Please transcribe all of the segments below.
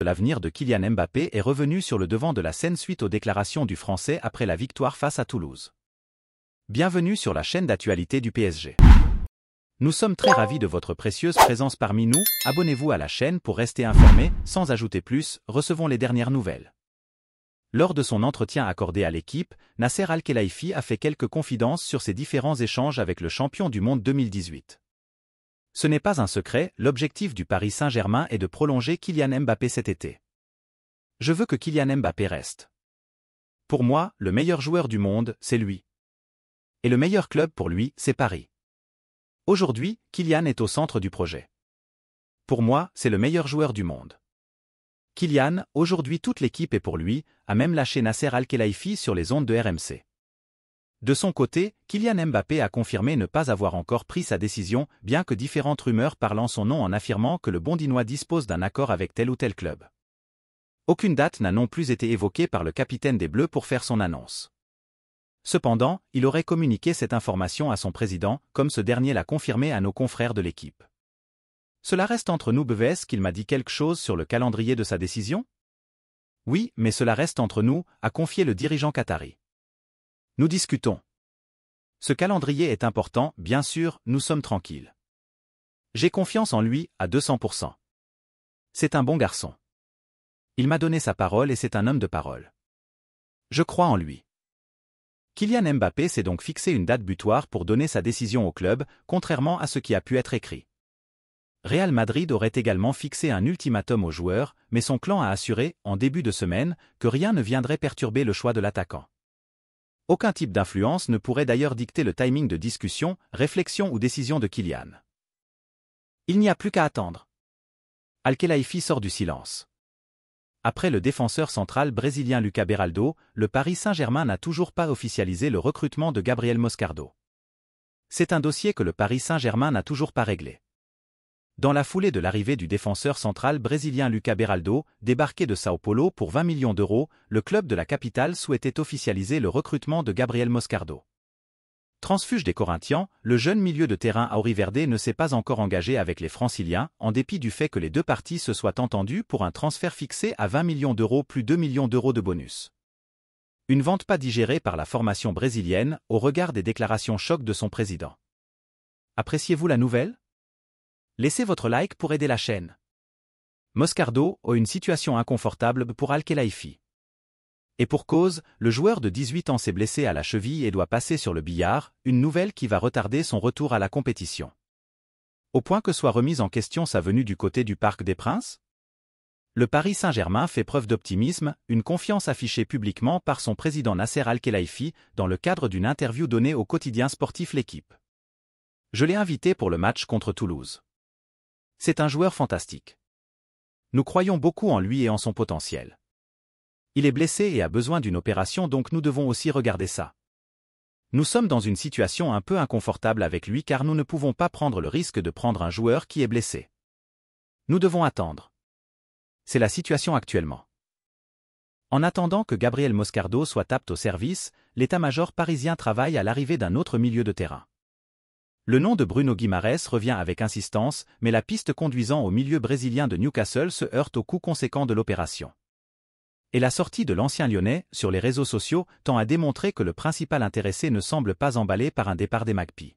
L'avenir de Kylian Mbappé est revenu sur le devant de la scène suite aux déclarations du Français après la victoire face à Toulouse. Bienvenue sur la chaîne d'actualité du PSG. Nous sommes très ravis de votre précieuse présence parmi nous, abonnez-vous à la chaîne pour rester informé, sans ajouter plus, recevons les dernières nouvelles. Lors de son entretien accordé à l'équipe, Nasser Al-Khelaifi a fait quelques confidences sur ses différents échanges avec le champion du monde 2018. Ce n'est pas un secret, l'objectif du Paris Saint-Germain est de prolonger Kylian Mbappé cet été. Je veux que Kylian Mbappé reste. Pour moi, le meilleur joueur du monde, c'est lui. Et le meilleur club pour lui, c'est Paris. Aujourd'hui, Kylian est au centre du projet. Pour moi, c'est le meilleur joueur du monde. Kylian, aujourd'hui toute l'équipe est pour lui, a même lâché Nasser Al-Khelaifi sur les ondes de RMC. De son côté, Kylian Mbappé a confirmé ne pas avoir encore pris sa décision, bien que différentes rumeurs parlant son nom en affirmant que le Bondinois dispose d'un accord avec tel ou tel club. Aucune date n'a non plus été évoquée par le capitaine des Bleus pour faire son annonce. Cependant, il aurait communiqué cette information à son président, comme ce dernier l'a confirmé à nos confrères de l'équipe. Cela reste entre nous BVS qu'il m'a dit quelque chose sur le calendrier de sa décision Oui, mais cela reste entre nous, a confié le dirigeant qatari. Nous discutons. Ce calendrier est important, bien sûr, nous sommes tranquilles. J'ai confiance en lui, à 200%. C'est un bon garçon. Il m'a donné sa parole et c'est un homme de parole. Je crois en lui. Kylian Mbappé s'est donc fixé une date butoir pour donner sa décision au club, contrairement à ce qui a pu être écrit. Real Madrid aurait également fixé un ultimatum aux joueurs, mais son clan a assuré, en début de semaine, que rien ne viendrait perturber le choix de l'attaquant. Aucun type d'influence ne pourrait d'ailleurs dicter le timing de discussion, réflexion ou décision de Kylian. Il n'y a plus qu'à attendre. Alkelaifi sort du silence. Après le défenseur central brésilien Lucas Beraldo, le Paris Saint-Germain n'a toujours pas officialisé le recrutement de Gabriel Moscardo. C'est un dossier que le Paris Saint-Germain n'a toujours pas réglé. Dans la foulée de l'arrivée du défenseur central brésilien Luca Beraldo, débarqué de Sao Paulo pour 20 millions d'euros, le club de la capitale souhaitait officialiser le recrutement de Gabriel Moscardo. Transfuge des Corinthians, le jeune milieu de terrain Verde ne s'est pas encore engagé avec les franciliens, en dépit du fait que les deux parties se soient entendues pour un transfert fixé à 20 millions d'euros plus 2 millions d'euros de bonus. Une vente pas digérée par la formation brésilienne, au regard des déclarations choc de son président. Appréciez-vous la nouvelle Laissez votre like pour aider la chaîne. Moscardo a une situation inconfortable pour al Et pour cause, le joueur de 18 ans s'est blessé à la cheville et doit passer sur le billard, une nouvelle qui va retarder son retour à la compétition. Au point que soit remise en question sa venue du côté du Parc des Princes Le Paris Saint-Germain fait preuve d'optimisme, une confiance affichée publiquement par son président Nasser Al-Khelaifi dans le cadre d'une interview donnée au quotidien sportif L'équipe. Je l'ai invité pour le match contre Toulouse. C'est un joueur fantastique. Nous croyons beaucoup en lui et en son potentiel. Il est blessé et a besoin d'une opération donc nous devons aussi regarder ça. Nous sommes dans une situation un peu inconfortable avec lui car nous ne pouvons pas prendre le risque de prendre un joueur qui est blessé. Nous devons attendre. C'est la situation actuellement. En attendant que Gabriel Moscardo soit apte au service, l'état-major parisien travaille à l'arrivée d'un autre milieu de terrain. Le nom de Bruno Guimarães revient avec insistance, mais la piste conduisant au milieu brésilien de Newcastle se heurte au coût conséquent de l'opération. Et la sortie de l'ancien Lyonnais, sur les réseaux sociaux, tend à démontrer que le principal intéressé ne semble pas emballé par un départ des Magpies.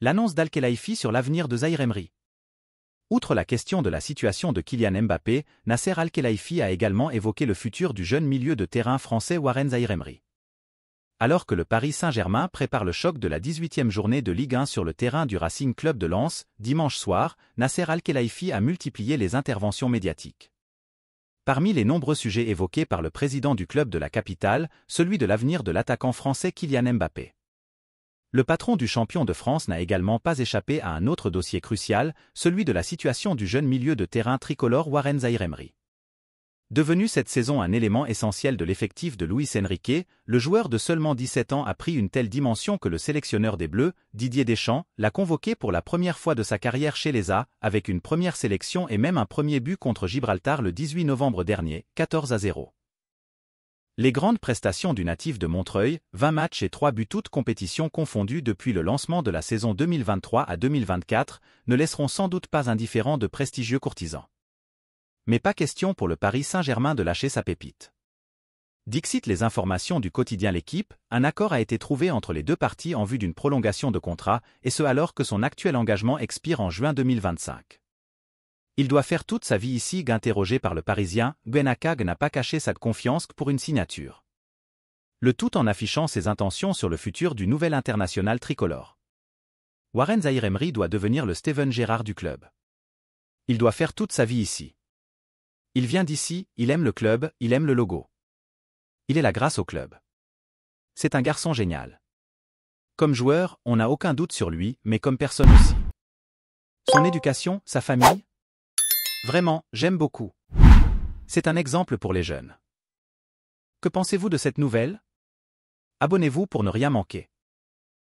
L'annonce dal sur l'avenir de Zaire Outre la question de la situation de Kylian Mbappé, Nasser al a également évoqué le futur du jeune milieu de terrain français Warren Zaire alors que le Paris Saint-Germain prépare le choc de la 18e journée de Ligue 1 sur le terrain du Racing Club de Lens, dimanche soir, Nasser Al-Khelaifi a multiplié les interventions médiatiques. Parmi les nombreux sujets évoqués par le président du club de la capitale, celui de l'avenir de l'attaquant français Kylian Mbappé. Le patron du champion de France n'a également pas échappé à un autre dossier crucial, celui de la situation du jeune milieu de terrain tricolore Warren zaïre Devenu cette saison un élément essentiel de l'effectif de Luis Enrique, le joueur de seulement 17 ans a pris une telle dimension que le sélectionneur des Bleus, Didier Deschamps, l'a convoqué pour la première fois de sa carrière chez les A, avec une première sélection et même un premier but contre Gibraltar le 18 novembre dernier, 14 à 0. Les grandes prestations du natif de Montreuil, 20 matchs et 3 buts toutes compétitions confondues depuis le lancement de la saison 2023 à 2024, ne laisseront sans doute pas indifférents de prestigieux courtisans mais pas question pour le Paris Saint-Germain de lâcher sa pépite. Dixit les informations du quotidien L'équipe, un accord a été trouvé entre les deux parties en vue d'une prolongation de contrat, et ce alors que son actuel engagement expire en juin 2025. Il doit faire toute sa vie ici interrogé par le Parisien, Guenacag n'a pas caché sa confiance pour une signature. Le tout en affichant ses intentions sur le futur du nouvel international tricolore. Warren Zairemri doit devenir le Steven Gérard du club. Il doit faire toute sa vie ici. Il vient d'ici, il aime le club, il aime le logo. Il est la grâce au club. C'est un garçon génial. Comme joueur, on n'a aucun doute sur lui, mais comme personne aussi. Son éducation, sa famille Vraiment, j'aime beaucoup. C'est un exemple pour les jeunes. Que pensez-vous de cette nouvelle Abonnez-vous pour ne rien manquer.